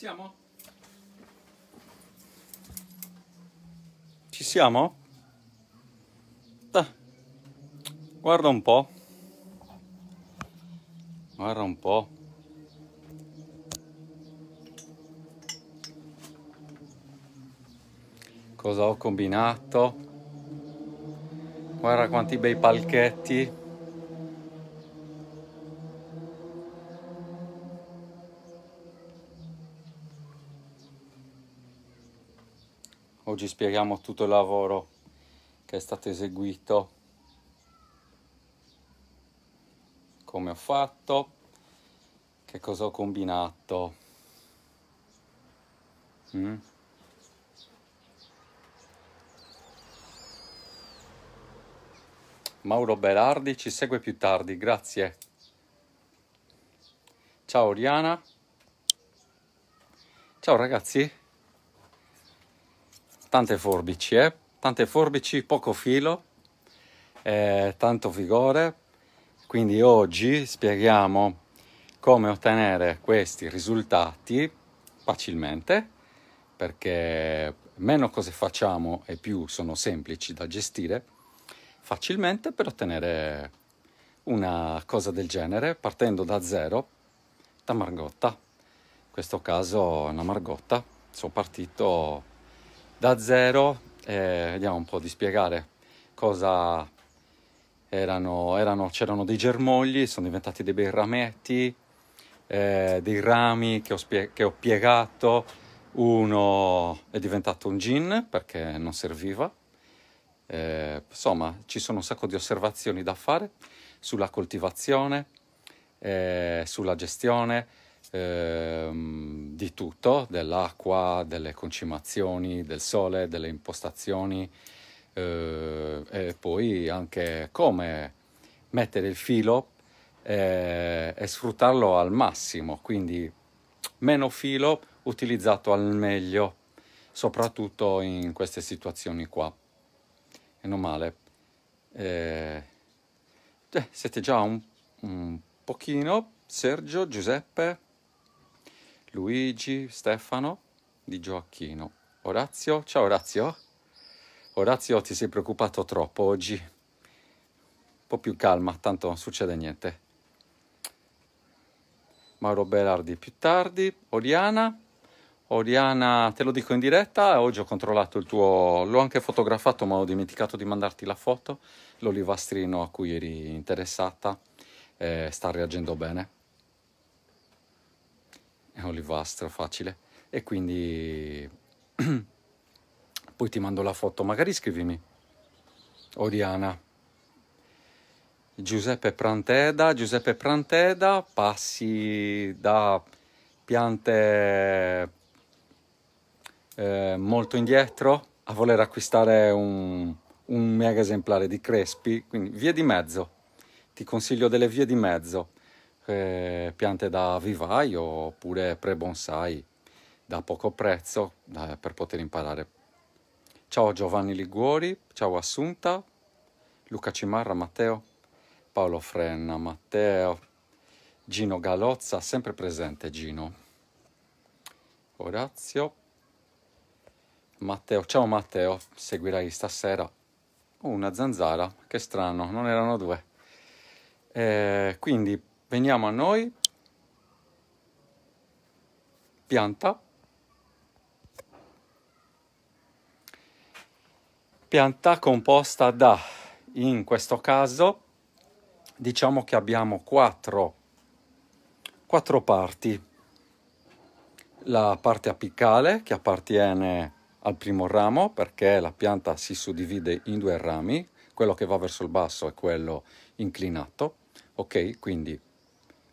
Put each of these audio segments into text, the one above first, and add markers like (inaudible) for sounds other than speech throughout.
siamo? Ci siamo? Ah, guarda un po'. Guarda un po'. Cosa ho combinato? Guarda quanti bei palchetti. oggi spieghiamo tutto il lavoro che è stato eseguito, come ho fatto, che cosa ho combinato. Mm? Mauro Berardi ci segue più tardi, grazie. Ciao Oriana. Ciao ragazzi tante forbici, eh? tante forbici, poco filo, eh, tanto vigore. Quindi oggi spieghiamo come ottenere questi risultati facilmente, perché meno cose facciamo e più sono semplici da gestire facilmente per ottenere una cosa del genere partendo da zero da margotta in questo caso una margotta sono partito da zero eh, vediamo un po' di spiegare cosa erano, erano c'erano dei germogli, sono diventati dei bei rametti, eh, dei rami che ho, spie- che ho piegato, uno è diventato un gin perché non serviva, eh, insomma ci sono un sacco di osservazioni da fare sulla coltivazione, eh, sulla gestione, ehm, di tutto, dell'acqua, delle concimazioni, del sole, delle impostazioni eh, e poi anche come mettere il filo e, eh, e sfruttarlo al massimo, quindi meno filo utilizzato al meglio, soprattutto in queste situazioni qua. E non male. Eh, eh, siete già un, un pochino, Sergio, Giuseppe. Luigi Stefano di Gioacchino. Orazio, ciao Orazio. Orazio, ti sei preoccupato troppo oggi. Un po' più calma, tanto non succede niente. Mauro Berardi più tardi. Oriana, Oriana, te lo dico in diretta, oggi ho controllato il tuo, l'ho anche fotografato ma ho dimenticato di mandarti la foto, l'olivastrino a cui eri interessata eh, sta reagendo bene è olivastra facile e quindi (clears throat) poi ti mando la foto magari scrivimi o Diana Giuseppe Pranteda Giuseppe Pranteda passi da piante eh, molto indietro a voler acquistare un, un mega esemplare di Crespi quindi via di mezzo ti consiglio delle vie di mezzo anche eh, piante da vivaio oppure pre-bonsai da poco prezzo da, per poter imparare. Ciao Giovanni Liguori, ciao Assunta, Luca Cimarra Matteo, Paolo Frenna Matteo, Gino Galozza, sempre presente Gino, Orazio, Matteo, ciao Matteo, seguirai stasera una zanzara, che strano, non erano due. Eh, quindi veniamo a noi, pianta, pianta composta da, in questo caso, diciamo che abbiamo quattro, quattro parti. La parte apicale che appartiene al primo ramo perché la pianta si suddivide in due rami, quello che va verso il basso e quello inclinato. Ok, quindi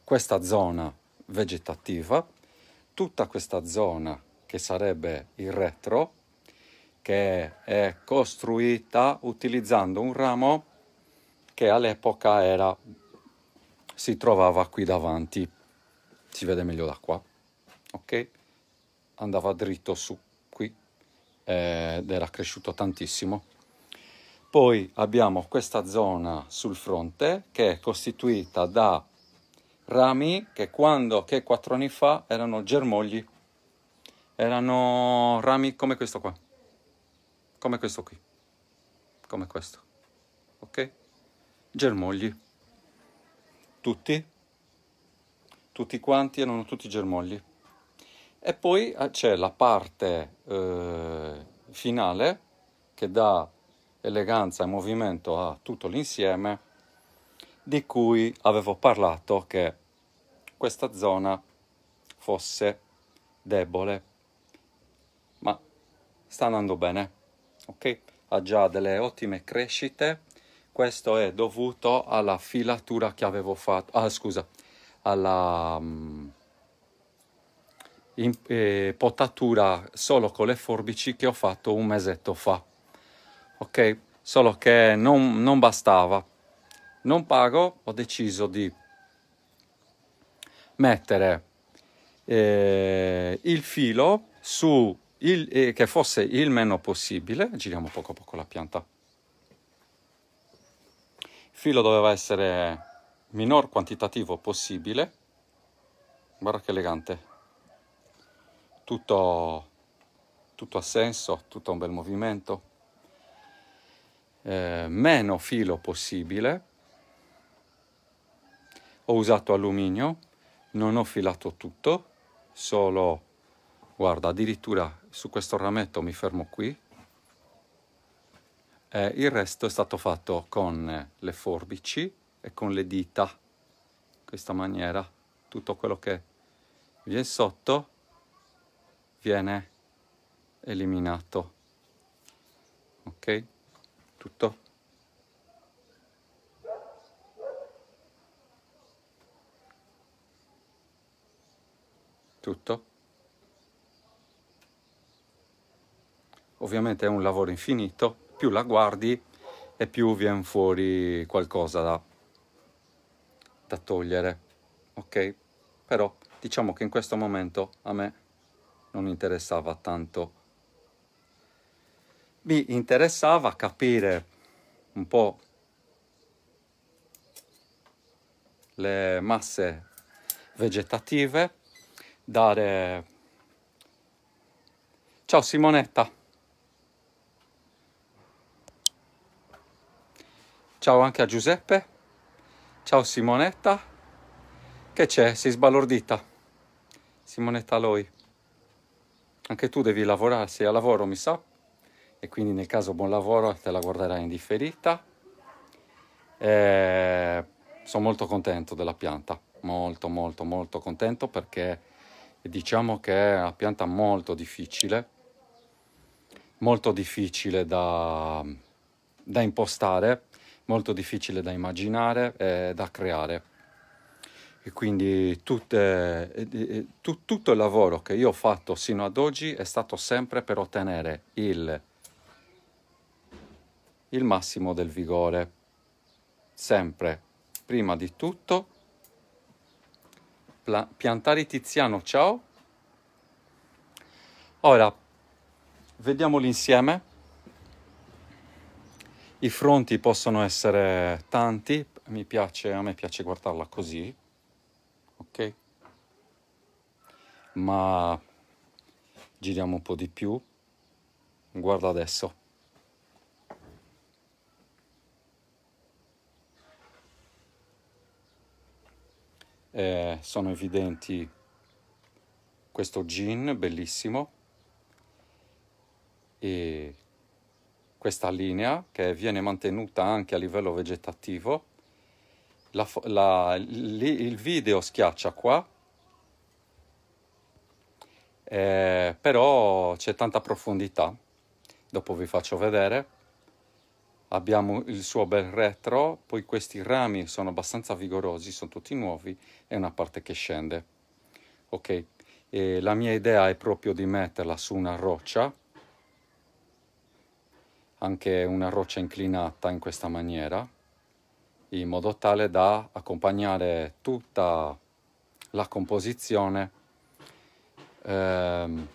questa zona vegetativa, tutta questa zona che sarebbe il retro, che è costruita utilizzando un ramo che all'epoca era, si trovava qui davanti, si vede meglio da qua, ok? Andava dritto su qui ed era cresciuto tantissimo. Poi abbiamo questa zona sul fronte che è costituita da rami che quando, che quattro anni fa, erano germogli. Erano rami come questo qua. Come questo qui. Come questo. Ok? Germogli. Tutti. Tutti quanti erano tutti germogli. E poi eh, c'è la parte eh, finale che dà eleganza e movimento a tutto l'insieme di cui avevo parlato che questa zona fosse debole, ma sta andando bene, ok? Ha già delle ottime crescite, questo è dovuto alla filatura che avevo fatto, ah scusa, alla um, in, eh, potatura solo con le forbici che ho fatto un mesetto fa, ok? Solo che non, non bastava, non pago, ho deciso di mettere eh, il filo su il, eh, che fosse il meno possibile, giriamo poco a poco la pianta. Il filo doveva essere minor quantitativo possibile. Guarda che elegante. Tutto, tutto a senso, tutto un bel movimento. Eh, meno filo possibile ho usato alluminio, non ho filato tutto, solo, guarda, addirittura su questo rametto mi fermo qui, e eh, il resto è stato fatto con le forbici e con le dita, in questa maniera, tutto quello che viene sotto viene eliminato, ok? Tutto. tutto. Ovviamente è un lavoro infinito, più la guardi e più viene fuori qualcosa da, da togliere, ok? Però diciamo che in questo momento a me non interessava tanto. Mi interessava capire un po' le masse vegetative dare... Ciao Simonetta. Ciao anche a Giuseppe. Ciao Simonetta. Che c'è? Sei sbalordita? Simonetta Loi. Anche tu devi lavorare, sei a lavoro mi sa. E quindi nel caso buon lavoro te la guarderai in differita. sono molto contento della pianta, molto molto molto contento perché diciamo che è una pianta molto difficile, molto difficile da, da impostare, molto difficile da immaginare e da creare. E quindi tutte, tu, tutto il lavoro che io ho fatto sino ad oggi è stato sempre per ottenere il, il massimo del vigore, sempre, prima di tutto piantare Tiziano, ciao. Ora, vediamo insieme. I fronti possono essere tanti, mi piace, a me piace guardarla così, ok? Ma giriamo un po' di più. Guarda adesso. eh, sono evidenti questo jean bellissimo e questa linea che viene mantenuta anche a livello vegetativo. La, la, li, il video schiaccia qua, eh, però c'è tanta profondità, dopo vi faccio vedere abbiamo il suo bel retro, poi questi rami sono abbastanza vigorosi, sono tutti nuovi e una parte che scende. Ok, e la mia idea è proprio di metterla su una roccia, anche una roccia inclinata in questa maniera, in modo tale da accompagnare tutta la composizione ehm,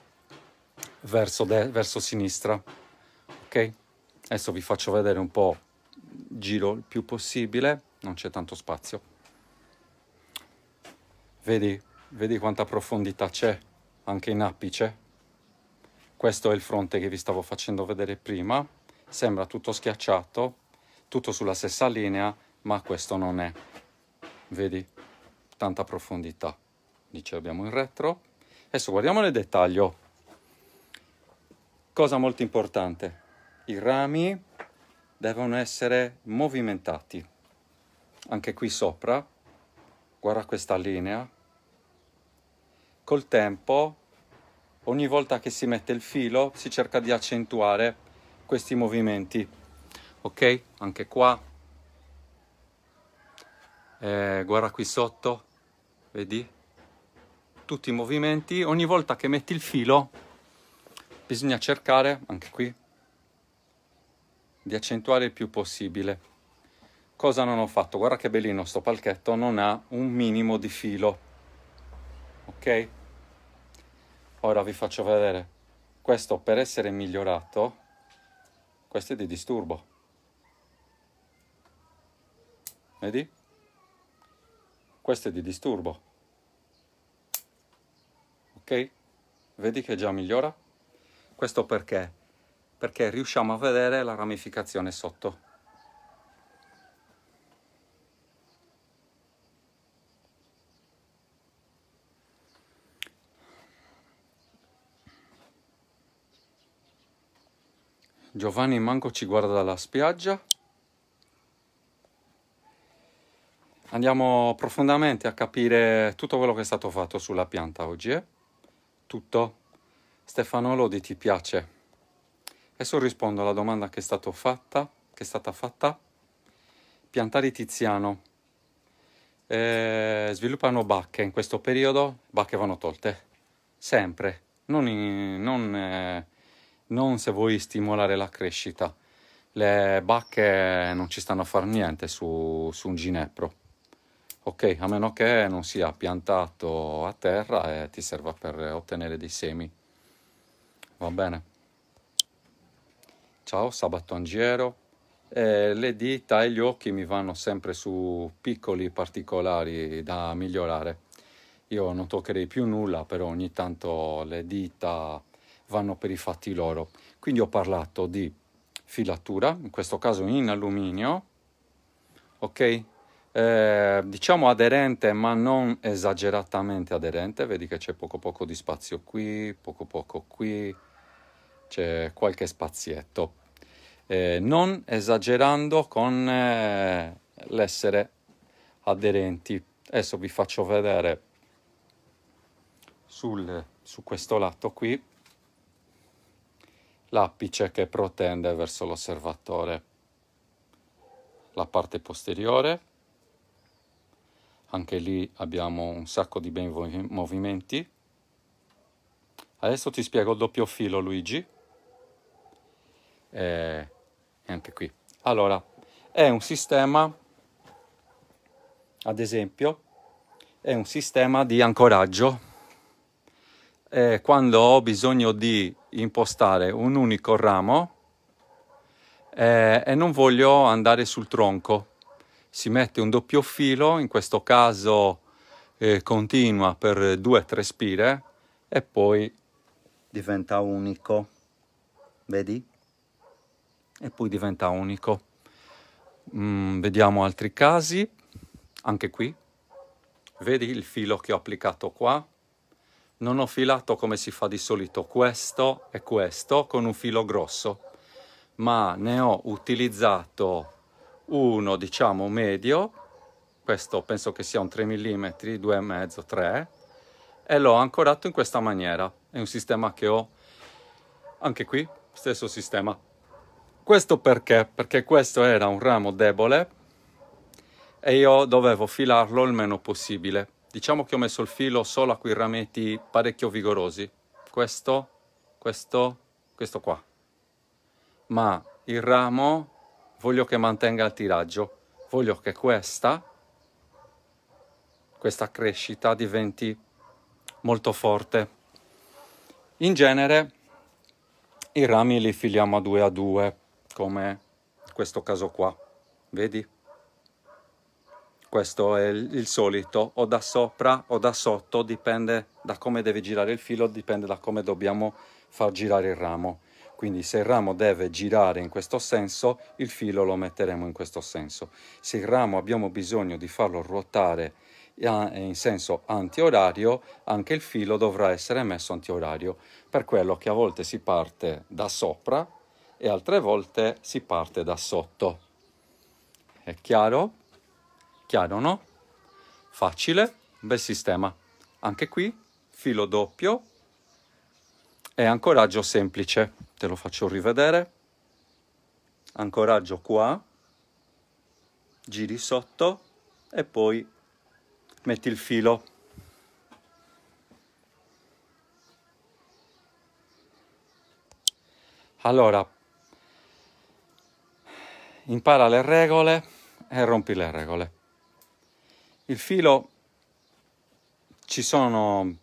verso, verso sinistra. Ok? Adesso vi faccio vedere un po' giro il più possibile, non c'è tanto spazio. Vedi, vedi quanta profondità c'è anche in apice. Questo è il fronte che vi stavo facendo vedere prima. Sembra tutto schiacciato, tutto sulla stessa linea, ma questo non è. Vedi, tanta profondità. Dice abbiamo il retro. Adesso guardiamo nel dettaglio. Cosa molto importante, i rami devono essere movimentati. Anche qui sopra, guarda questa linea. Col tempo, ogni volta che si mette il filo, si cerca di accentuare questi movimenti. Ok? Anche qua. Eh, guarda qui sotto, vedi? Tutti i movimenti. Ogni volta che metti il filo, bisogna cercare, anche qui, di accentuare il più possibile. Cosa non ho fatto? Guarda che bellino sto palchetto, non ha un minimo di filo. Ok? Ora vi faccio vedere. Questo per essere migliorato, questo è di disturbo. Vedi? Questo è di disturbo. Ok? Vedi che già migliora? Questo perché? perché riusciamo a vedere la ramificazione sotto. Giovanni Manco ci guarda dalla spiaggia. Andiamo profondamente a capire tutto quello che è stato fatto sulla pianta oggi. Eh? Tutto. Stefanolo di ti piace. Adesso rispondo alla domanda che è, fatta, che è stata fatta. Piantari Tiziano eh, sviluppano bacche in questo periodo, bacche vanno tolte, sempre, non, in, non, eh, non se vuoi stimolare la crescita. Le bacche non ci stanno a fare niente su, su un ginepro, ok? A meno che non sia piantato a terra e ti serva per ottenere dei semi, va bene? ciao Sabatongiero. Eh, le dita e gli occhi mi vanno sempre su piccoli particolari da migliorare. Io non toccherei più nulla, però ogni tanto le dita vanno per i fatti loro. Quindi ho parlato di filatura, in questo caso in alluminio, ok? Eh, diciamo aderente ma non esageratamente aderente vedi che c'è poco poco di spazio qui poco poco qui c'è qualche spazietto eh, non esagerando con eh, l'essere aderenti. Adesso vi faccio vedere sul, su questo lato qui l'apice che protende verso l'osservatore, la parte posteriore, anche lì abbiamo un sacco di bei movimenti. Adesso ti spiego il doppio filo Luigi eh, anche qui. Allora, è un sistema, ad esempio, è un sistema di ancoraggio. Eh, quando ho bisogno di impostare un unico ramo eh, e non voglio andare sul tronco, si mette un doppio filo, in questo caso eh, continua per due o tre spire e poi diventa unico. Vedi? e poi diventa unico. Mm, vediamo altri casi, anche qui. Vedi il filo che ho applicato qua? Non ho filato come si fa di solito questo e questo con un filo grosso, ma ne ho utilizzato uno, diciamo, medio, questo penso che sia un 3 mm, 2,5, 3, e l'ho ancorato in questa maniera. È un sistema che ho anche qui, stesso sistema. Questo perché? Perché questo era un ramo debole e io dovevo filarlo il meno possibile. Diciamo che ho messo il filo solo a quei rametti parecchio vigorosi. Questo, questo, questo qua. Ma il ramo voglio che mantenga il tiraggio. Voglio che questa, questa crescita diventi molto forte. In genere i rami li filiamo a due a due come questo caso qua, vedi? Questo è il solito, o da sopra o da sotto, dipende da come deve girare il filo, dipende da come dobbiamo far girare il ramo. Quindi se il ramo deve girare in questo senso, il filo lo metteremo in questo senso. Se il ramo abbiamo bisogno di farlo ruotare in senso antiorario, anche il filo dovrà essere messo antiorario. Per quello che a volte si parte da sopra e altre volte si parte da sotto. È chiaro? Chiaro no? Facile, bel sistema. Anche qui filo doppio e ancoraggio semplice. Te lo faccio rivedere. Ancoraggio qua, giri sotto e poi metti il filo. Allora, impara le regole e rompi le regole. Il filo ci sono,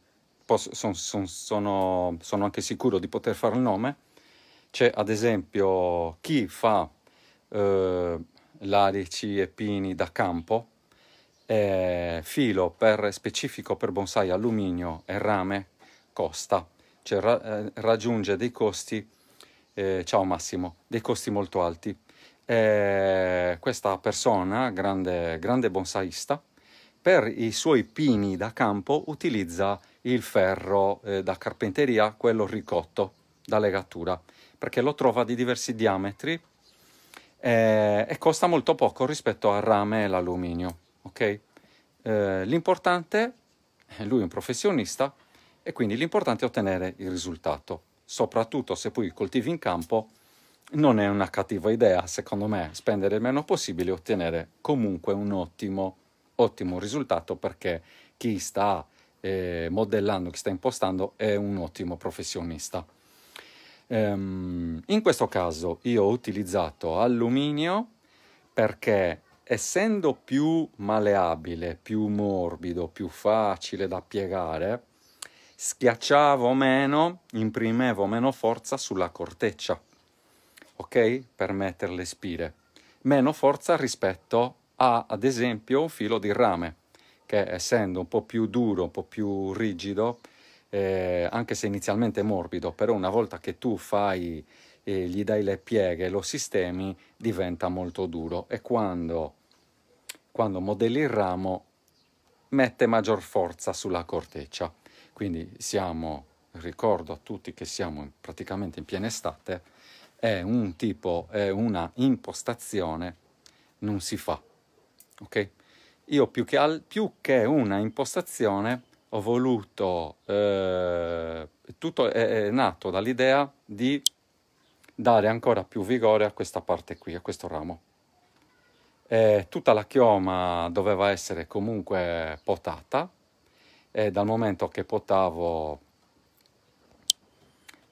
posso, son, son, sono, sono anche sicuro di poter fare il nome, c'è ad esempio chi fa eh, larici e pini da campo, eh, filo per, specifico per bonsai alluminio e rame costa, cioè ra, eh, raggiunge dei costi, eh, ciao Massimo, dei costi molto alti eh, questa persona, grande, grande bonsaista, per i suoi pini da campo utilizza il ferro eh, da carpenteria, quello ricotto da legatura, perché lo trova di diversi diametri eh, e costa molto poco rispetto al rame e all'alluminio. Okay? Eh, l'importante, eh, lui è un professionista, e quindi l'importante è ottenere il risultato, soprattutto se poi coltivi in campo non è una cattiva idea, secondo me, spendere il meno possibile e ottenere comunque un ottimo, ottimo risultato perché chi sta eh, modellando, chi sta impostando è un ottimo professionista. Ehm, in questo caso io ho utilizzato alluminio perché essendo più maleabile, più morbido, più facile da piegare, schiacciavo meno, imprimevo meno forza sulla corteccia ok? Per mettere le spine. Meno forza rispetto a, ad esempio, un filo di rame, che essendo un po' più duro, un po' più rigido, eh, anche se inizialmente morbido, però una volta che tu fai, eh, gli dai le pieghe, lo sistemi, diventa molto duro. E quando, quando modelli il ramo, mette maggior forza sulla corteccia. Quindi siamo, ricordo a tutti che siamo praticamente in piena estate, è un tipo, è una impostazione, non si fa. Ok? Io più che, al, più che una impostazione ho voluto, eh, tutto è, è nato dall'idea di dare ancora più vigore a questa parte qui, a questo ramo. Eh, tutta la chioma doveva essere comunque potata e dal momento che potavo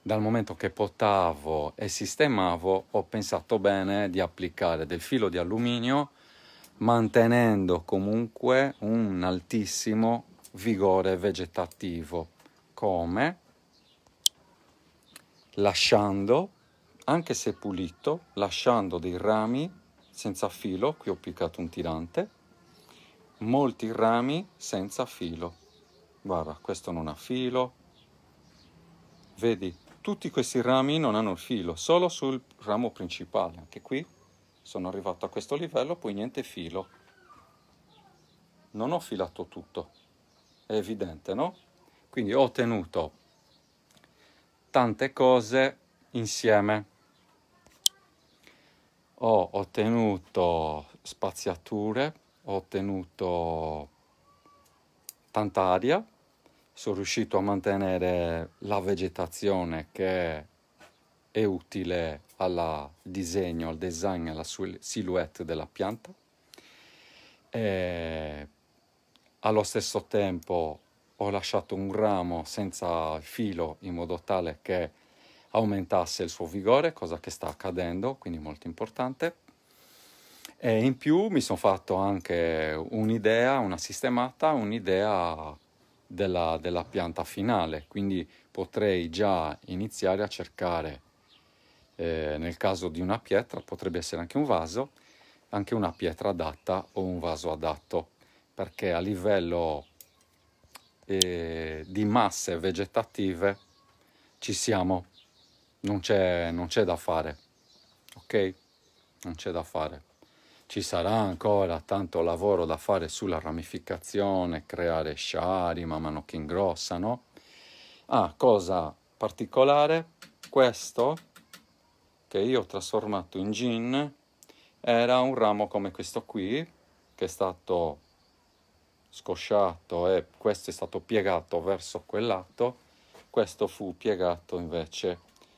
dal momento che potavo e sistemavo, ho pensato bene di applicare del filo di alluminio mantenendo comunque un altissimo vigore vegetativo. Come? Lasciando, anche se pulito, lasciando dei rami senza filo, qui ho piccato un tirante, molti rami senza filo. Guarda, questo non ha filo. Vedi, tutti questi rami non hanno il filo, solo sul ramo principale. Anche qui sono arrivato a questo livello, poi niente filo. Non ho filato tutto, è evidente, no? Quindi ho ottenuto tante cose insieme. Ho ottenuto spaziature, ho ottenuto tanta aria, sono riuscito a mantenere la vegetazione che è utile al disegno, al design, alla silhouette della pianta. E allo stesso tempo ho lasciato un ramo senza filo in modo tale che aumentasse il suo vigore, cosa che sta accadendo, quindi molto importante. E in più mi sono fatto anche un'idea, una sistemata, un'idea della, della pianta finale, quindi potrei già iniziare a cercare, eh, nel caso di una pietra, potrebbe essere anche un vaso, anche una pietra adatta o un vaso adatto, perché a livello eh, di masse vegetative ci siamo, non c'è, non c'è da fare, ok? Non c'è da fare ci sarà ancora tanto lavoro da fare sulla ramificazione, creare sciari, man mano che ingrossano. Ah, cosa particolare, questo che io ho trasformato in gin era un ramo come questo qui, che è stato scosciato e questo è stato piegato verso quel lato, questo fu piegato invece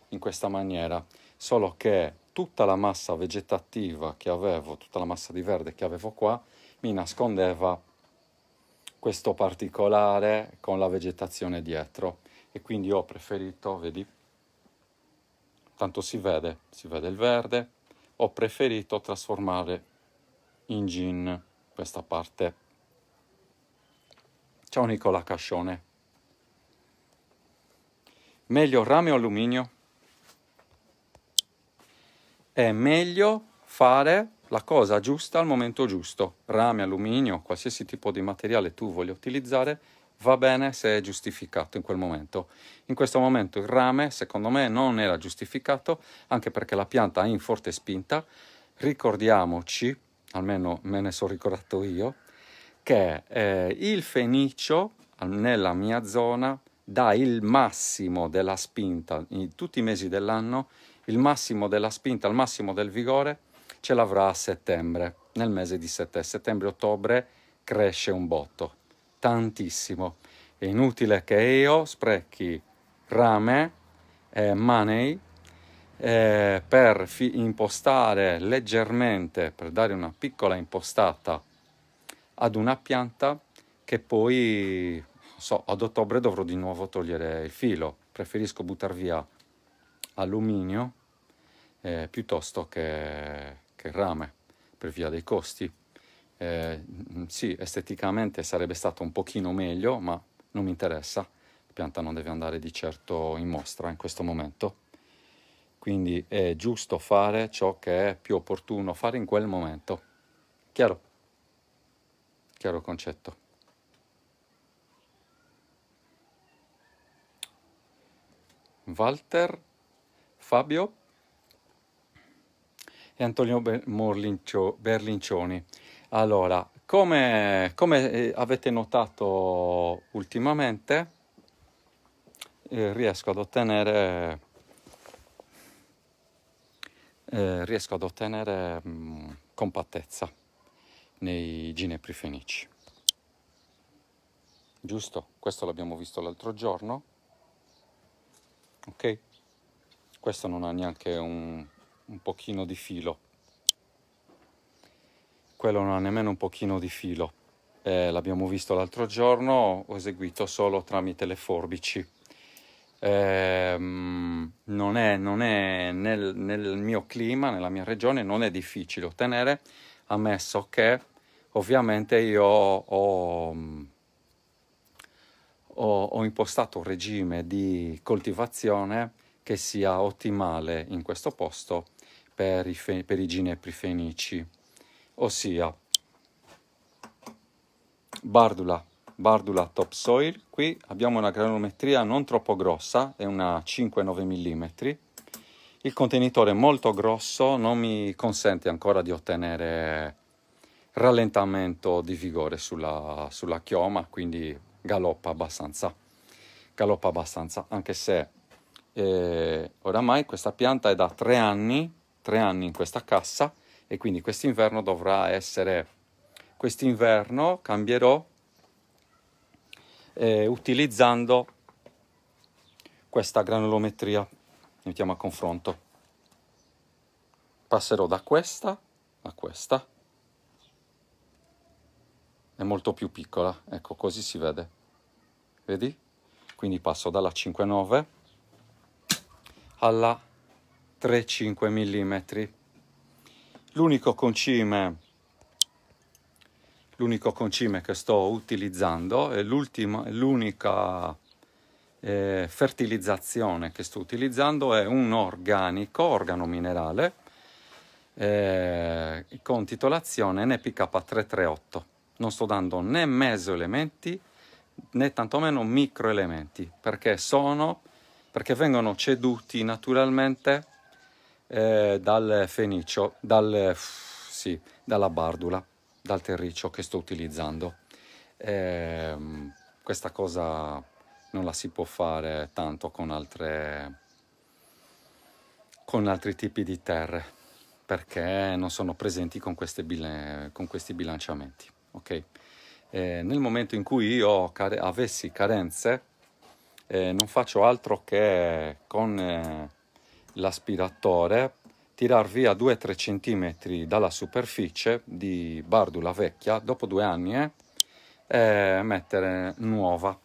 in questa maniera, solo che tutta la massa vegetativa che avevo, tutta la massa di verde che avevo qua, mi nascondeva questo particolare con la vegetazione dietro e quindi ho preferito, vedi, tanto si vede, si vede il verde, ho preferito trasformare in gin questa parte. Ciao Nicola Cascione. Meglio rame o alluminio? è meglio fare la cosa giusta al momento giusto. Rame, alluminio, qualsiasi tipo di materiale tu voglia utilizzare, va bene se è giustificato in quel momento. In questo momento il rame, secondo me, non era giustificato, anche perché la pianta è in forte spinta. Ricordiamoci, almeno me ne sono ricordato io, che eh, il fenicio nella mia zona dà il massimo della spinta in tutti i mesi dell'anno il massimo della spinta, il massimo del vigore ce l'avrà a settembre, nel mese di settembre. Settembre-ottobre cresce un botto, tantissimo. È inutile che io sprechi rame e eh, money eh, per impostare leggermente, per dare una piccola impostata ad una pianta che poi, so, ad ottobre dovrò di nuovo togliere il filo. Preferisco buttare via alluminio eh, piuttosto che, che, rame per via dei costi. Eh, mm, sì, esteticamente sarebbe stato un pochino meglio, ma non mi interessa. La pianta non deve andare di certo in mostra in questo momento. Quindi è giusto fare ciò che è più opportuno fare in quel momento. Chiaro? Chiaro concetto. Walter Fabio e Antonio Morlincio, Berlincioni. Allora, come, come, eh, avete notato ultimamente, eh, riesco ad ottenere, eh, riesco ad ottenere mh, mm, compattezza nei ginepri fenici. Giusto? Questo l'abbiamo visto l'altro giorno. Ok? questo non ha neanche un, un pochino di filo quello non ha nemmeno un pochino di filo eh, l'abbiamo visto l'altro giorno ho eseguito solo tramite le forbici eh, non è, non è nel, nel, mio clima, nella mia regione, non è difficile ottenere, ammesso che ovviamente io ho, ho, ho impostato un regime di coltivazione che sia ottimale in questo posto per i, fe- per i ginepri fenici, ossia bardula, bardula topsoil, qui abbiamo una granulometria non troppo grossa, è una 5-9 mm, il contenitore molto grosso non mi consente ancora di ottenere rallentamento di vigore sulla, sulla chioma, quindi galoppa abbastanza, galoppa abbastanza, anche se eh, oramai questa pianta è da tre anni, tre anni in questa cassa e quindi quest'inverno dovrà essere, quest'inverno cambierò eh, utilizzando questa granulometria, mettiamo a confronto. Passerò da questa a questa, è molto più piccola, ecco così si vede, vedi? Quindi passo dalla 5,9 alla 3-5 mm. L'unico concime, l'unico concime che sto utilizzando è l'unica eh, fertilizzazione che sto utilizzando è un organico, organo minerale, eh, con titolazione NPK338. Non sto dando né mesoelementi né tantomeno microelementi perché sono perché vengono ceduti naturalmente eh, dal fenicio, dal, sì, dalla bardula, dal terriccio che sto utilizzando. Eh, questa cosa non la si può fare tanto con, altre, con altri tipi di terre perché non sono presenti con, bilan con questi bilanciamenti. Okay? Eh, nel momento in cui io care avessi carenze eh, non faccio altro che con eh, l'aspiratore tirar via 2-3 cm dalla superficie di bardula vecchia dopo due anni eh, e mettere nuova.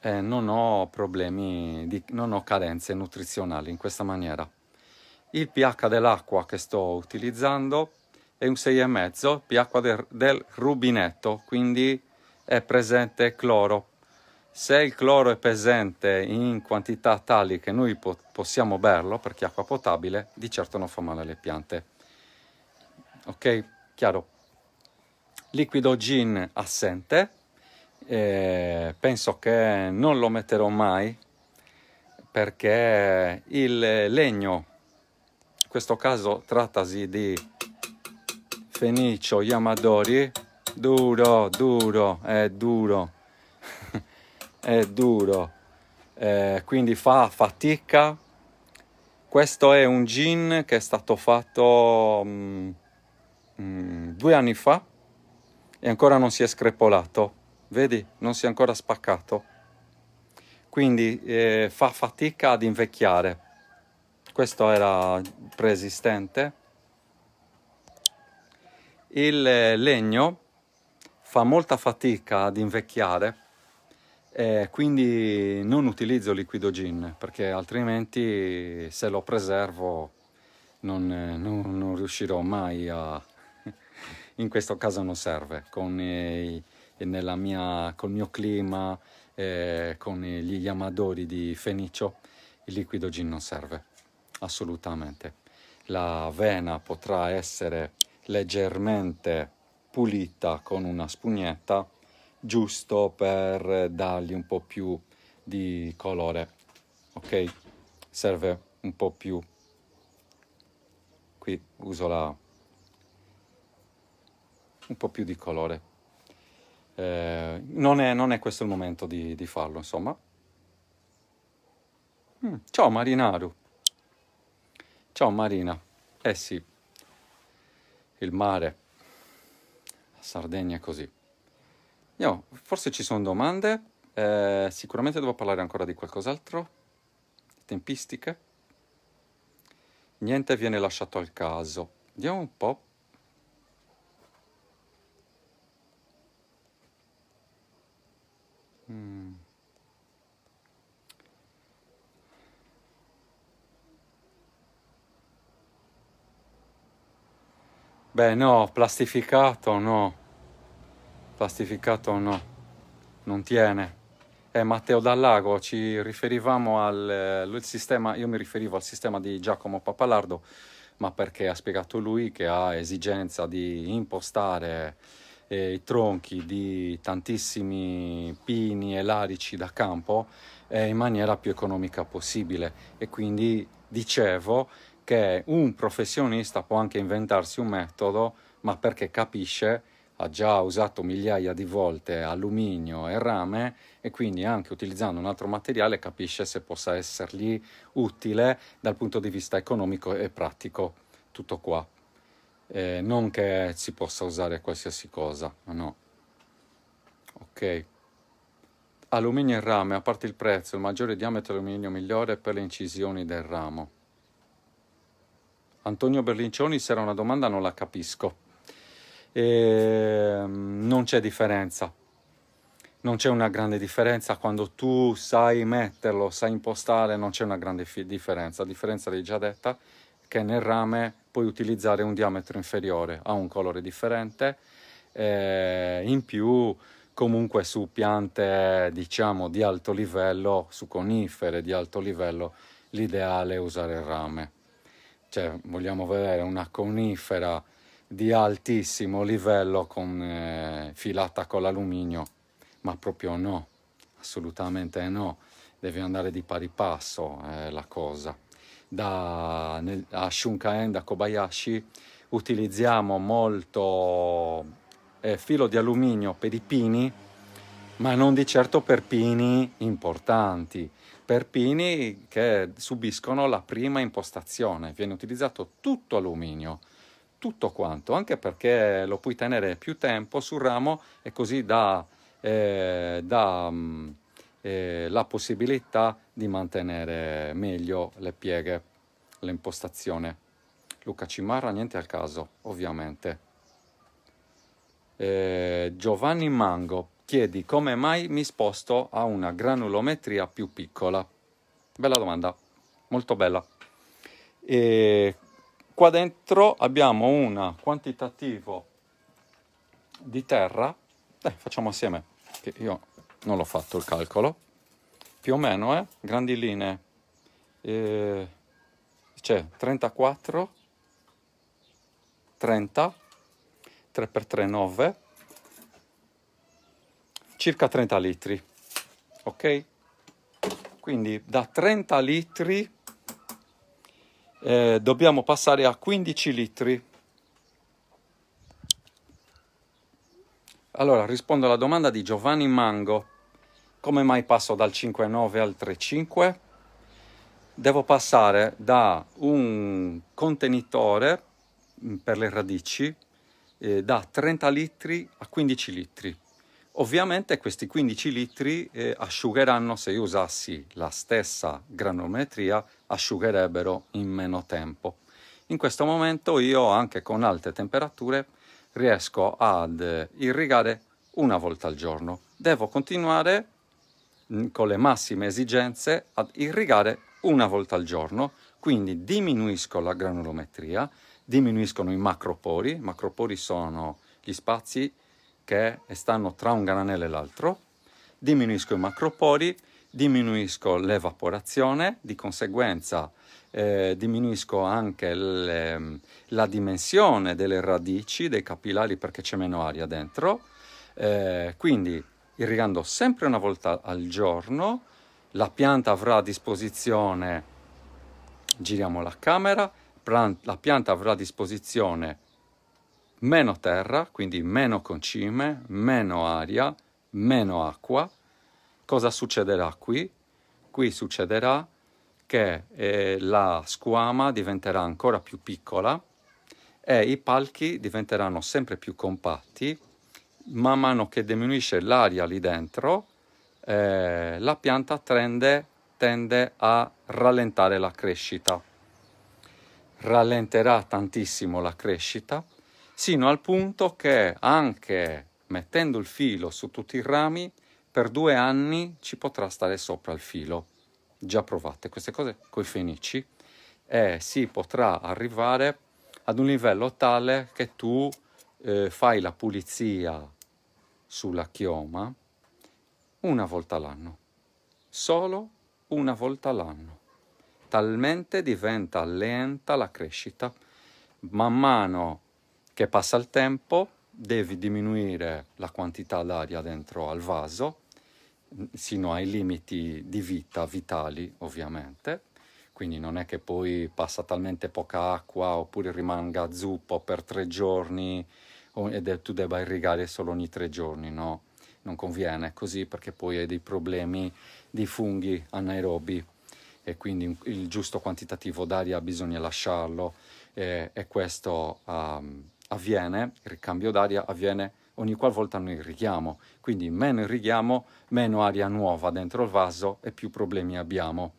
Eh, non ho problemi, di, non ho carenze nutrizionali in questa maniera. Il pH dell'acqua che sto utilizzando è un 6,5, pH del, del rubinetto, quindi è presente cloro se il cloro è presente in quantità tali che noi po possiamo berlo, perché è acqua potabile, di certo non fa male alle piante. Ok? Chiaro? Liquido gin assente, eh, penso che non lo metterò mai perché il legno, in questo caso trattasi di Fenicio Yamadori, duro, duro, è duro è duro, eh, quindi fa fatica. Questo è un gin che è stato fatto mh, mm, mh, mm, due anni fa e ancora non si è screpolato, vedi? Non si è ancora spaccato. Quindi eh, fa fatica ad invecchiare. Questo era preesistente. Il eh, legno fa molta fatica ad invecchiare eh, quindi non utilizzo liquido gin perché altrimenti se lo preservo non, non, non riuscirò mai a... (laughs) in questo caso non serve, con, eh, mia, col mio clima, eh, con gli amatori di Fenicio, il liquido gin non serve, assolutamente. La vena potrà essere leggermente pulita con una spugnetta giusto per dargli un po' più di colore ok serve un po' più qui uso la un po' più di colore eh, non, è, non, è, questo il momento di, di farlo insomma mm, ciao Marinaru ciao Marina eh sì il mare la Sardegna è così io, forse ci sono domande, eh, sicuramente devo parlare ancora di qualcos'altro, tempistiche. Niente viene lasciato al caso. Vediamo un po'. Mm. Beh no, plastificato no plastificato o no, non tiene. Eh, Matteo Dallago, ci riferivamo al eh, sistema, io mi riferivo al sistema di Giacomo Papalardo, ma perché ha spiegato lui che ha esigenza di impostare eh, i tronchi di tantissimi pini e larici da campo eh, in maniera più economica possibile e quindi dicevo che un professionista può anche inventarsi un metodo, ma perché capisce ha già usato migliaia di volte alluminio e rame e quindi anche utilizzando un altro materiale capisce se possa essergli utile dal punto di vista economico e pratico. Tutto qua. Eh, non che si possa usare qualsiasi cosa, ma no. Ok. Alluminio e rame, a parte il prezzo, il maggiore diametro alluminio migliore per le incisioni del ramo. Antonio Berlincioni, se era una domanda non la capisco e mm, non c'è differenza. Non c'è una grande differenza quando tu sai metterlo, sai impostare, non c'è una grande differenza. La differenza l'hai già detta che nel rame puoi utilizzare un diametro inferiore ha un colore differente. Eh, in più, comunque su piante diciamo di alto livello, su conifere di alto livello, l'ideale è usare il rame. Cioè, vogliamo vedere una conifera di altissimo livello con eh, filata con l'alluminio, ma proprio no, assolutamente no, deve andare di pari passo eh, la cosa. Da nel, a Shunkaen, da Kobayashi, utilizziamo molto eh, filo di alluminio per i pini, ma non di certo per pini importanti, per pini che subiscono la prima impostazione, viene utilizzato tutto alluminio tutto quanto, anche perché lo puoi tenere più tempo sul ramo e così dà, eh, mm, eh, la possibilità di mantenere meglio le pieghe, l'impostazione. Luca Cimarra, niente al caso, ovviamente. Eh, Giovanni Mango, chiedi come mai mi sposto a una granulometria più piccola? Bella domanda, molto bella. E qua dentro abbiamo un quantitativo di terra Dai, facciamo assieme che io non l'ho fatto il calcolo più o meno è eh, grandi linee eh, c'è 34 30 3 per 3 9 circa 30 litri ok quindi da 30 litri eh, dobbiamo passare a 15 litri. Allora, rispondo alla domanda di Giovanni Mango. Come mai passo dal 5,9 al 3,5? Devo passare da un contenitore mm, per le radici eh, da 30 litri a 15 litri. Ovviamente questi 15 litri eh, asciugheranno, se io usassi la stessa granometria, asciugherebbero in meno tempo. In questo momento io anche con alte temperature riesco ad eh, irrigare una volta al giorno. Devo continuare mm, con le massime esigenze ad irrigare una volta al giorno, quindi diminuisco la granulometria, diminuiscono i macropori, macropori sono gli spazi che stanno tra un granello e l'altro, diminuisco i macropori, diminuisco l'evaporazione, di conseguenza eh, diminuisco anche le, la dimensione delle radici, dei capillari perché c'è meno aria dentro, eh, quindi irrigando sempre una volta al giorno, la pianta avrà a disposizione, giriamo la camera, la pianta avrà a disposizione meno terra, quindi meno concime, meno aria, meno acqua. Cosa succederà qui? Qui succederà che eh, la squama diventerà ancora più piccola e i palchi diventeranno sempre più compatti. Man mano che diminuisce l'aria lì dentro, eh, la pianta tende, tende a rallentare la crescita. Rallenterà tantissimo la crescita sino al punto che anche mettendo il filo su tutti i rami, per due anni ci potrà stare sopra il filo. Già provate queste cose con i fenici e eh, si potrà arrivare ad un livello tale che tu eh, fai la pulizia sulla chioma una volta l'anno, solo una volta l'anno. Talmente diventa lenta la crescita. Man mano che passa il tempo devi diminuire la quantità d'aria dentro al vaso sino ai limiti di vita vitali ovviamente quindi non è che poi passa talmente poca acqua oppure rimanga zuppo per tre giorni e tu debba irrigare solo ogni tre giorni no non conviene così perché poi hai dei problemi di funghi anaerobi e quindi il giusto quantitativo d'aria bisogna lasciarlo e, e questo um, avviene, il ricambio d'aria avviene ogni qualvolta noi irrighiamo. Quindi meno irrighiamo, meno aria nuova dentro il vaso e più problemi abbiamo.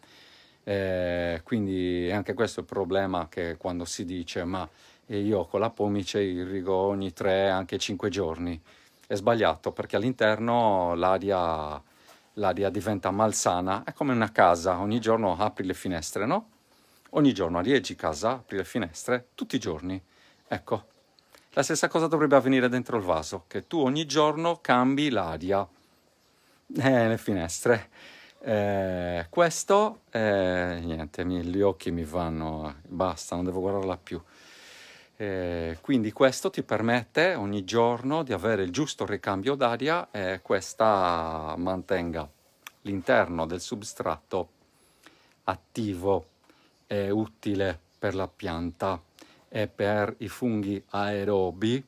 Eh, quindi anche questo è il problema che quando si dice ma io con la pomice irrigo ogni 3 anche 5 giorni è sbagliato perché all'interno l'aria, l'aria diventa malsana è come una casa ogni giorno apri le finestre no? ogni giorno arieggi casa apri le finestre tutti i giorni ecco la stessa cosa dovrebbe avvenire dentro il vaso, che tu ogni giorno cambi l'aria eh, le finestre. Eh, questo, eh, niente, gli occhi mi vanno, basta, non devo guardarla più. Eh, quindi questo ti permette ogni giorno di avere il giusto ricambio d'aria e questa mantenga l'interno del substrato attivo e utile per la pianta è per i funghi aerobi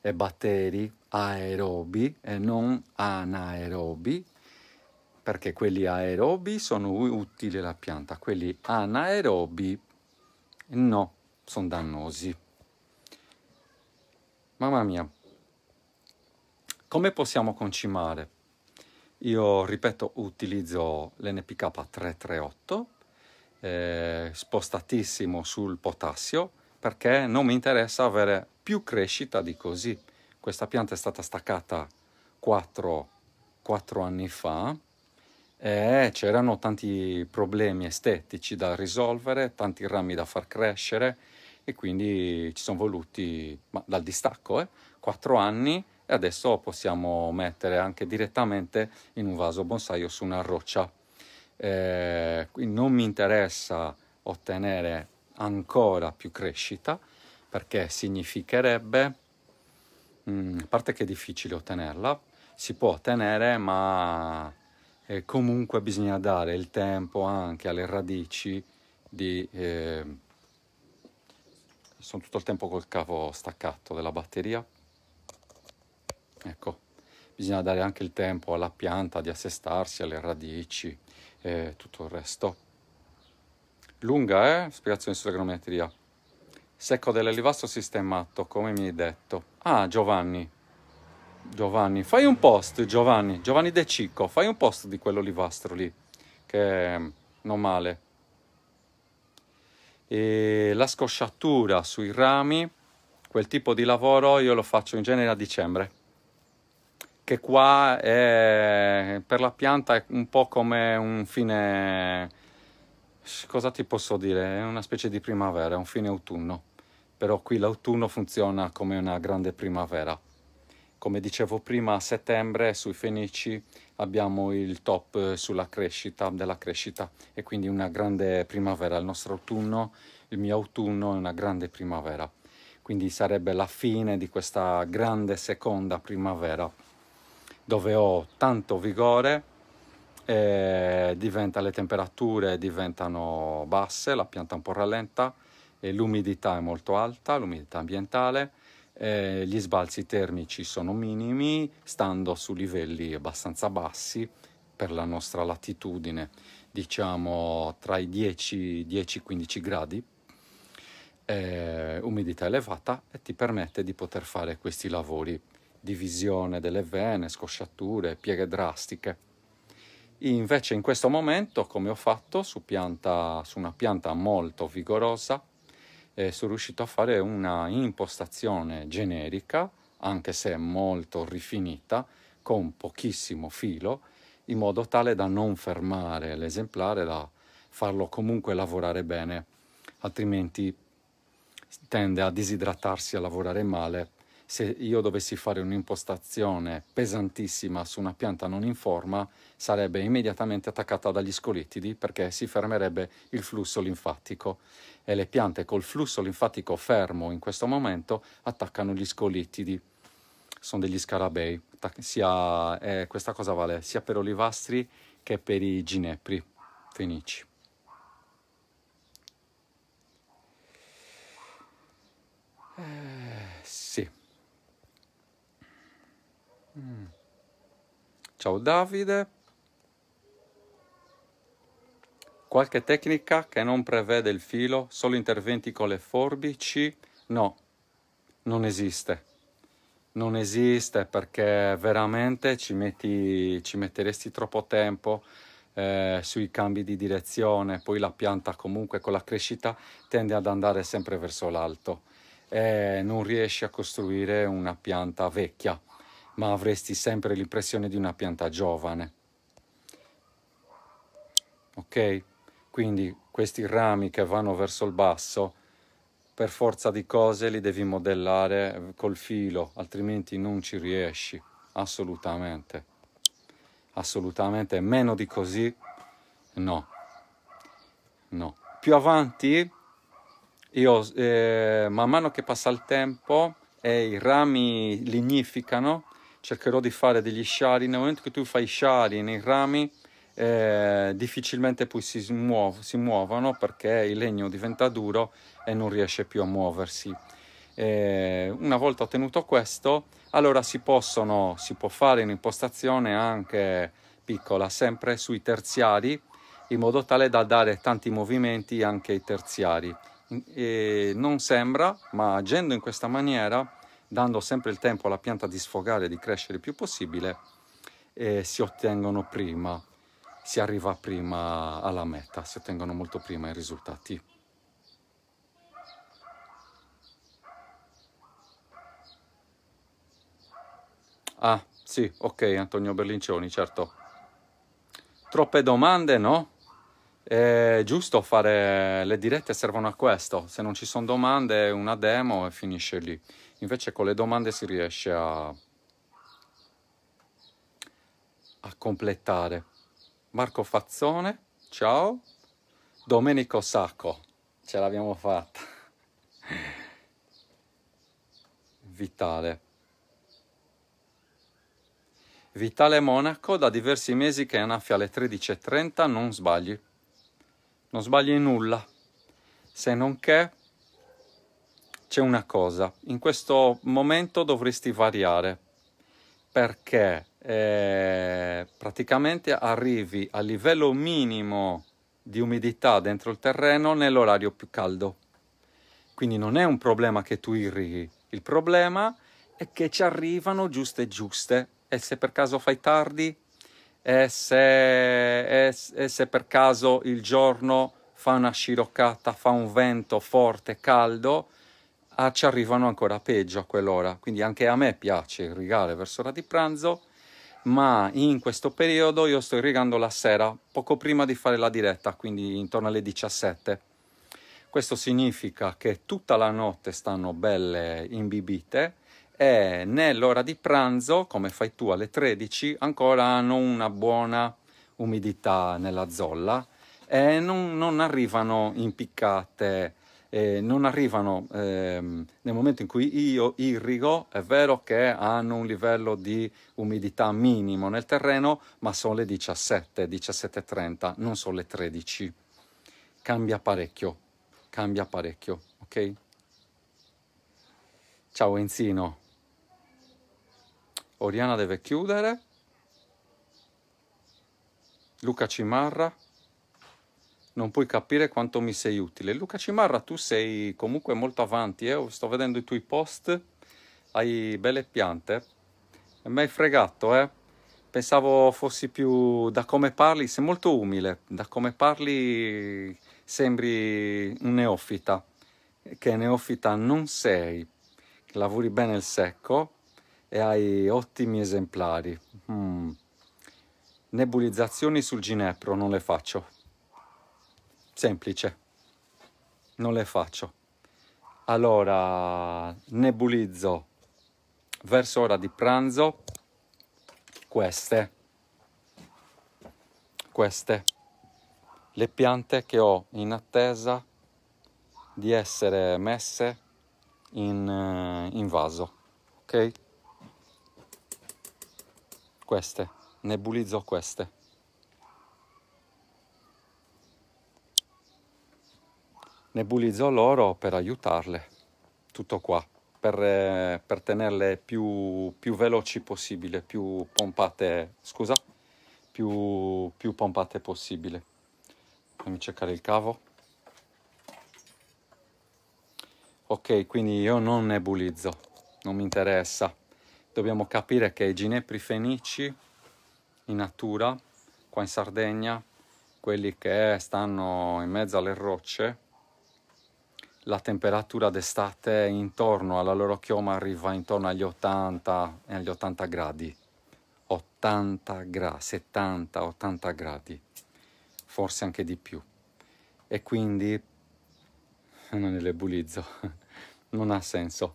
e batteri aerobi e non anaerobi, perché quelli aerobi sono utili alla pianta, quelli anaerobi no, sono dannosi. Mamma mia, come possiamo concimare? Io, ripeto, utilizzo l'NPK 338, eh, spostatissimo sul potassio, perché non mi interessa avere più crescita di così. Questa pianta è stata staccata 4, 4 anni fa e c'erano tanti problemi estetici da risolvere, tanti rami da far crescere e quindi ci sono voluti, ma dal distacco, eh, 4 anni e adesso possiamo mettere anche direttamente in un vaso bonsai o su una roccia. Eh, non mi interessa ottenere ancora più crescita perché significherebbe, mm, a parte che è difficile ottenerla, si può ottenere ma eh, comunque bisogna dare il tempo anche alle radici di... Eh, sono tutto il tempo col cavo staccato della batteria. Ecco, bisogna dare anche il tempo alla pianta di assestarsi, alle radici e eh, tutto il resto lunga, eh? Spiegazione sulla sull'agrometria. Secco dell'olivastro sistemato, come mi hai detto. Ah, Giovanni. Giovanni, fai un post, Giovanni. Giovanni De Cicco, fai un post di quell'olivastro lì, che è mm, non male. E la scosciatura sui rami, quel tipo di lavoro io lo faccio in genere a dicembre. Che qua è, per la pianta è un po' come un fine cosa ti posso dire? È una specie di primavera, è un fine autunno. Però qui l'autunno funziona come una grande primavera. Come dicevo prima, a settembre sui Fenici abbiamo il top sulla crescita, della crescita e quindi una grande primavera. Il nostro autunno, il mio autunno è una grande primavera. Quindi sarebbe la fine di questa grande seconda primavera dove ho tanto vigore, eh, diventa, le temperature diventano basse, la pianta un po' rallenta, eh, l'umidità è molto alta, l'umidità ambientale, eh, gli sbalzi termici sono minimi, stando su livelli abbastanza bassi per la nostra latitudine, diciamo tra i 10-15 gradi, umidità elevata e ti permette di poter fare questi lavori divisione delle vene, scosciature, pieghe drastiche. Invece in questo momento, come ho fatto su, pianta, su una pianta molto vigorosa, eh, sono riuscito a fare una impostazione generica, anche se molto rifinita, con pochissimo filo, in modo tale da non fermare l'esemplare, da farlo comunque lavorare bene, altrimenti tende a disidratarsi, a lavorare male se io dovessi fare un'impostazione pesantissima su una pianta non in forma, sarebbe immediatamente attaccata dagli scoletidi perché si fermerebbe il flusso linfatico e le piante col flusso linfatico fermo in questo momento attaccano gli scoletidi. Sono degli scarabei, sia, eh, questa cosa vale sia per olivastri che per i ginepri fenici. Mm. Ciao Davide. Qualche tecnica che non prevede il filo, solo interventi con le forbici? No, non esiste. Non esiste perché veramente ci, metti, ci metteresti troppo tempo eh, sui cambi di direzione, poi la pianta comunque con la crescita tende ad andare sempre verso l'alto e non riesci a costruire una pianta vecchia ma avresti sempre l'impressione di una pianta giovane. Ok? Quindi questi rami che vanno verso il basso, per forza di cose li devi modellare col filo, altrimenti non ci riesci, assolutamente. Assolutamente, meno di così, no. No. Più avanti, io, eh, man mano che passa il tempo e eh, i rami lignificano, cercherò di fare degli sciari. Nel momento che tu fai sciari nei rami, eh, difficilmente poi si, muo si, muovono perché il legno diventa duro e non riesce più a muoversi. Eh, una volta ottenuto questo, allora si, possono, si può fare un'impostazione anche piccola, sempre sui terziari, in modo tale da dare tanti movimenti anche ai terziari. E non sembra, ma agendo in questa maniera dando sempre il tempo alla pianta di sfogare e di crescere il più possibile, eh, si ottengono prima, si arriva prima alla meta, si ottengono molto prima i risultati. Ah, sì, ok, Antonio Berlincioni, certo. Troppe domande, no? È giusto fare le dirette servono a questo, se non ci sono domande una demo e finisce lì. Invece con le domande si riesce a, a completare. Marco Fazzone, ciao. Domenico Sacco, ce l'abbiamo fatta. Vitale. Vitale Monaco da diversi mesi che è annaffia alle 13.30, non sbagli. Non sbagli nulla, se non che c'è una cosa, in questo momento dovresti variare perché eh, praticamente arrivi al livello minimo di umidità dentro il terreno nell'orario più caldo. Quindi non è un problema che tu irrighi, il problema è che ci arrivano giuste giuste e se per caso fai tardi e se, e, e se per caso il giorno fa una sciroccata, fa un vento forte, caldo, ah, ci arrivano ancora peggio a quell'ora. Quindi anche a me piace irrigare verso l'ora di pranzo, ma in questo periodo io sto irrigando la sera, poco prima di fare la diretta, quindi intorno alle 17. Questo significa che tutta la notte stanno belle imbibite e nell'ora di pranzo, come fai tu alle 13, ancora hanno una buona umidità nella zolla e non, non arrivano impiccate eh, non arrivano ehm, nel momento in cui io irrigo, è vero che hanno un livello di umidità minimo nel terreno, ma sono le 17, 17.30, non sono le 13. Cambia parecchio, cambia parecchio, ok? Ciao Enzino. Oriana deve chiudere. Luca Cimarra non puoi capire quanto mi sei utile. Luca Cimarra, tu sei comunque molto avanti, eh? sto vedendo i tuoi post, hai belle piante. Mi hai fregato, eh? Pensavo fossi più da come parli, sei molto umile, da come parli sembri un neofita, che neofita non sei, lavori bene il secco e hai ottimi esemplari. Mm. Nebulizzazioni sul ginepro non le faccio semplice, non le faccio. Allora nebulizzo verso ora di pranzo queste, queste, le piante che ho in attesa di essere messe in, eh, in vaso, ok? Queste, nebulizzo queste. nebulizzò loro per aiutarle. Tutto qua, per, eh, per tenerle più, più, veloci possibile, più pompate, scusa, più, più pompate possibile. Fammi cercare il cavo. Ok, quindi io non nebulizzo, non mi interessa. Dobbiamo capire che i ginepri fenici in natura, qua in Sardegna, quelli che stanno in mezzo alle rocce, la temperatura d'estate intorno alla loro chioma arriva intorno agli 80, e agli 80 gradi, 80 gradi, 70, 80 gradi, forse anche di più. E quindi (laughs) non le bulizzo, (laughs) non ha senso.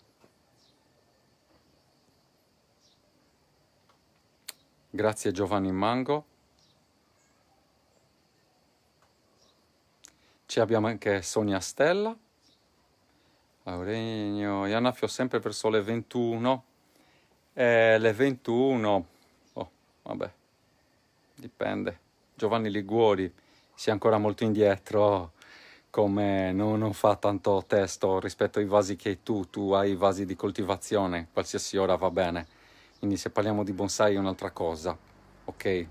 Grazie Giovanni Mango. Ci abbiamo anche Sonia Stella. Laurenio, io annaffio sempre verso le 21. Eh, le 21, oh, vabbè, dipende. Giovanni Liguori si è ancora molto indietro, come non, non, fa tanto testo rispetto ai vasi che hai tu, tu hai i vasi di coltivazione, qualsiasi ora va bene. Quindi se parliamo di bonsai è un'altra cosa, ok?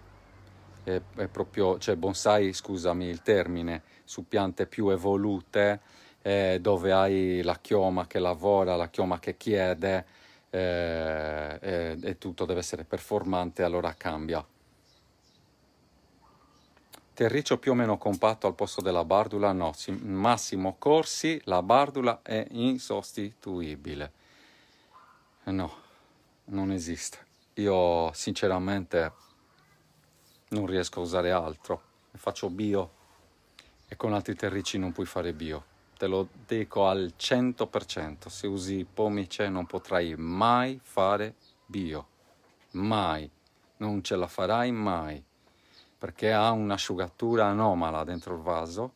È, è proprio, cioè bonsai, scusami il termine, su piante più evolute eh, dove hai la chioma che lavora, la chioma che chiede eh, eh, e tutto deve essere performante, allora cambia. Terriccio più o meno compatto al posto della bardula? No, Massimo Corsi, la bardula è insostituibile. Eh, no, non esiste. Io sinceramente non riesco a usare altro. Faccio bio e con altri terricci non puoi fare bio te lo dico al 100%, se usi pomice non potrai mai fare bio, mai, non ce la farai mai, perché ha un'asciugatura anomala dentro il vaso,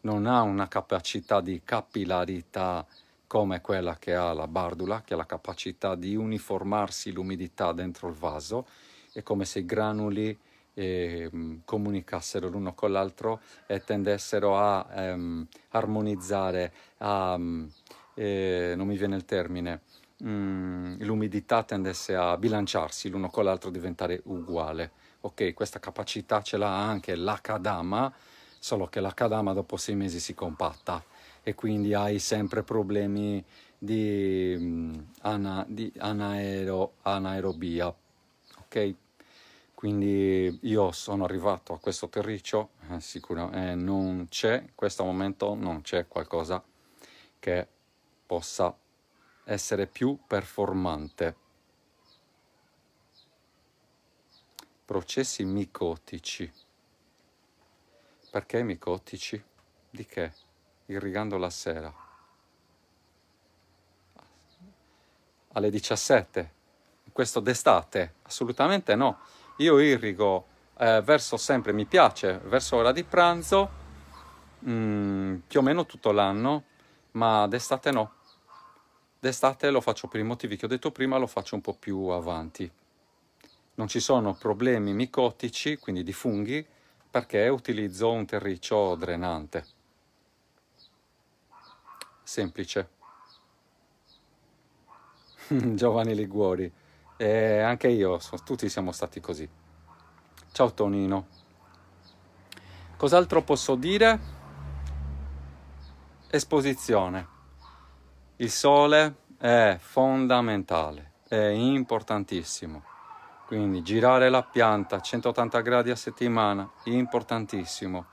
non ha una capacità di capillarità come quella che ha la bardula, che ha la capacità di uniformarsi l'umidità dentro il vaso, è come se i granuli eh, comunicassero l'uno con l'altro e tendessero a ehm, armonizzare, a, mm, eh, non mi viene il termine, mm, l'umidità tendesse a bilanciarsi l'uno con l'altro, diventare uguale. Ok, questa capacità ce l'ha anche l'Akadama, solo che l'Akadama dopo sei mesi si compatta e quindi hai sempre problemi di, um, ana, di anaero, anaerobia. Ok? quindi io sono arrivato a questo terriccio eh, sicuramente eh, non c'è in questo momento non c'è qualcosa che possa essere più performante processi micotici perché micotici di che irrigando la sera alle 17 questo d'estate assolutamente no io irrigo eh, verso sempre mi piace, verso ora di pranzo, mh, mm, più o meno tutto l'anno, ma d'estate no. D'estate lo faccio per i motivi che ho detto prima, lo faccio un po' più avanti. Non ci sono problemi micotici, quindi di funghi, perché utilizzo un terriccio drenante. Semplice. (laughs) Giovanni Liguori. E anche io, so, tutti siamo stati così. Ciao Tonino. Cos'altro posso dire? Esposizione. Il sole è fondamentale, è importantissimo. Quindi girare la pianta a 180 gradi a settimana, importantissimo.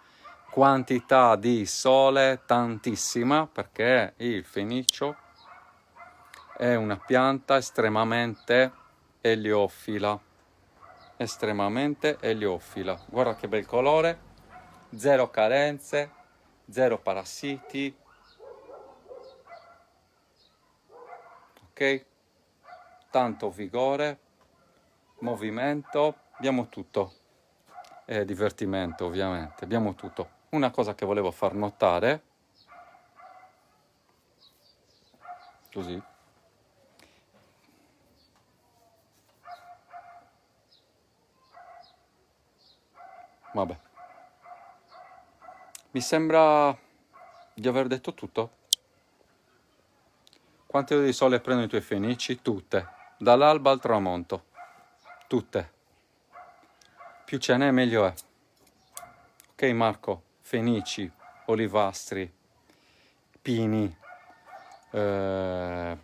Quantità di sole tantissima perché il fenicio è una pianta estremamente eliofila estremamente eliofila guarda che bel colore zero carenze zero parassiti ok tanto vigore movimento abbiamo tutto e divertimento ovviamente abbiamo tutto una cosa che volevo far notare così Vabbè. Mi sembra di aver detto tutto. Quante ore di sole prendono i tuoi fenici? Tutte. Dall'alba al tramonto. Tutte. Più ce n'è meglio è. Ok Marco, fenici, olivastri, pini, eh,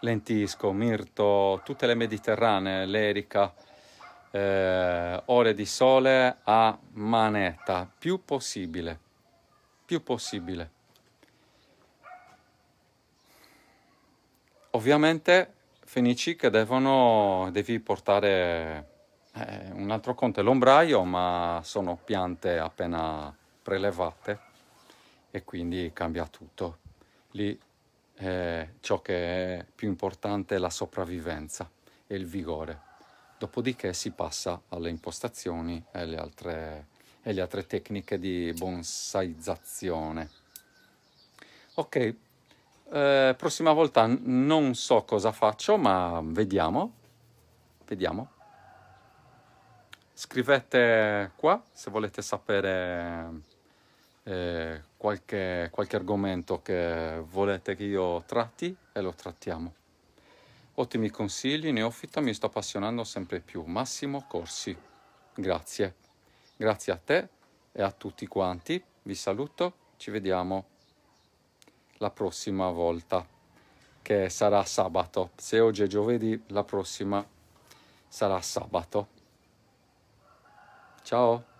lentisco, mirto, tutte le mediterranee, l'erica, eh, ore di sole a manetta, più possibile, più possibile. Ovviamente fenici che devono, devi portare eh, un altro conto l'ombraio, ma sono piante appena prelevate e quindi cambia tutto. Lì eh, ciò che è più importante è la sopravvivenza e il vigore dopodiché si passa alle impostazioni e alle altre, e le altre tecniche di bonsaizzazione. Ok, eh, prossima volta non so cosa faccio, ma vediamo. Vediamo. Scrivete qua se volete sapere eh, qualche, qualche argomento che volete che io tratti e lo trattiamo. Ottimi consigli, neofita, mi sto appassionando sempre più. Massimo Corsi. Grazie. Grazie a te e a tutti quanti. Vi saluto, ci vediamo la prossima volta, che sarà sabato. Se oggi è giovedì, la prossima sarà sabato. Ciao.